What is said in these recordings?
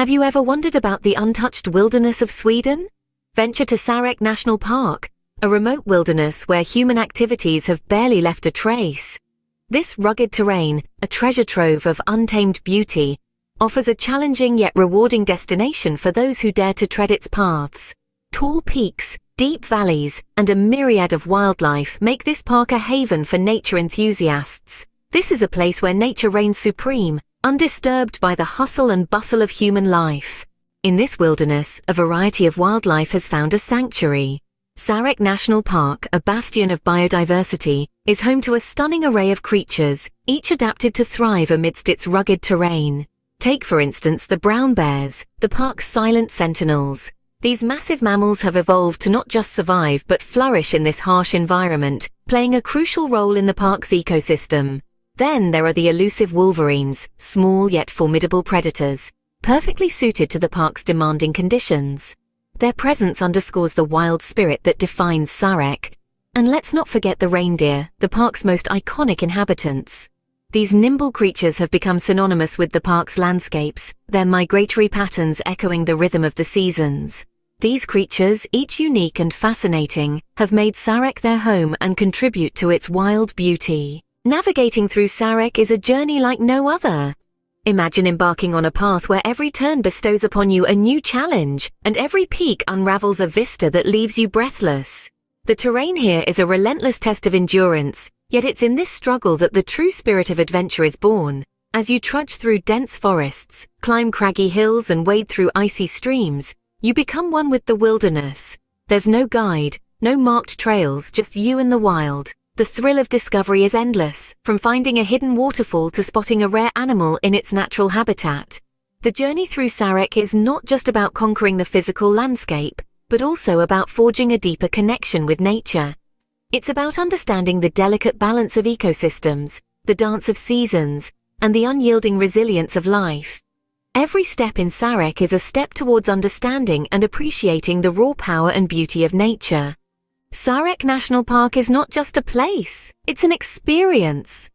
Have you ever wondered about the untouched wilderness of Sweden? Venture to Sarek National Park, a remote wilderness where human activities have barely left a trace. This rugged terrain, a treasure trove of untamed beauty, offers a challenging yet rewarding destination for those who dare to tread its paths. Tall peaks, deep valleys, and a myriad of wildlife make this park a haven for nature enthusiasts. This is a place where nature reigns supreme, undisturbed by the hustle and bustle of human life. In this wilderness, a variety of wildlife has found a sanctuary. Sarek National Park, a bastion of biodiversity, is home to a stunning array of creatures, each adapted to thrive amidst its rugged terrain. Take for instance the brown bears, the park's silent sentinels. These massive mammals have evolved to not just survive but flourish in this harsh environment, playing a crucial role in the park's ecosystem. Then there are the elusive wolverines, small yet formidable predators, perfectly suited to the park's demanding conditions. Their presence underscores the wild spirit that defines Sarek. And let's not forget the reindeer, the park's most iconic inhabitants. These nimble creatures have become synonymous with the park's landscapes, their migratory patterns echoing the rhythm of the seasons. These creatures, each unique and fascinating, have made Sarek their home and contribute to its wild beauty. Navigating through Sarek is a journey like no other. Imagine embarking on a path where every turn bestows upon you a new challenge, and every peak unravels a vista that leaves you breathless. The terrain here is a relentless test of endurance, yet it's in this struggle that the true spirit of adventure is born. As you trudge through dense forests, climb craggy hills and wade through icy streams, you become one with the wilderness. There's no guide, no marked trails, just you and the wild. The thrill of discovery is endless, from finding a hidden waterfall to spotting a rare animal in its natural habitat. The journey through Sarek is not just about conquering the physical landscape, but also about forging a deeper connection with nature. It's about understanding the delicate balance of ecosystems, the dance of seasons, and the unyielding resilience of life. Every step in Sarek is a step towards understanding and appreciating the raw power and beauty of nature. Sarek National Park is not just a place, it's an experience.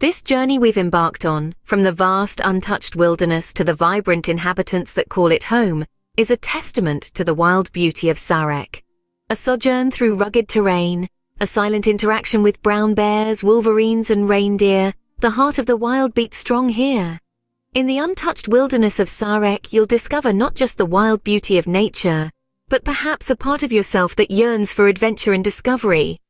This journey we've embarked on, from the vast untouched wilderness to the vibrant inhabitants that call it home, is a testament to the wild beauty of Sarek. A sojourn through rugged terrain, a silent interaction with brown bears, wolverines and reindeer, the heart of the wild beats strong here. In the untouched wilderness of Sarek, you'll discover not just the wild beauty of nature, but perhaps a part of yourself that yearns for adventure and discovery.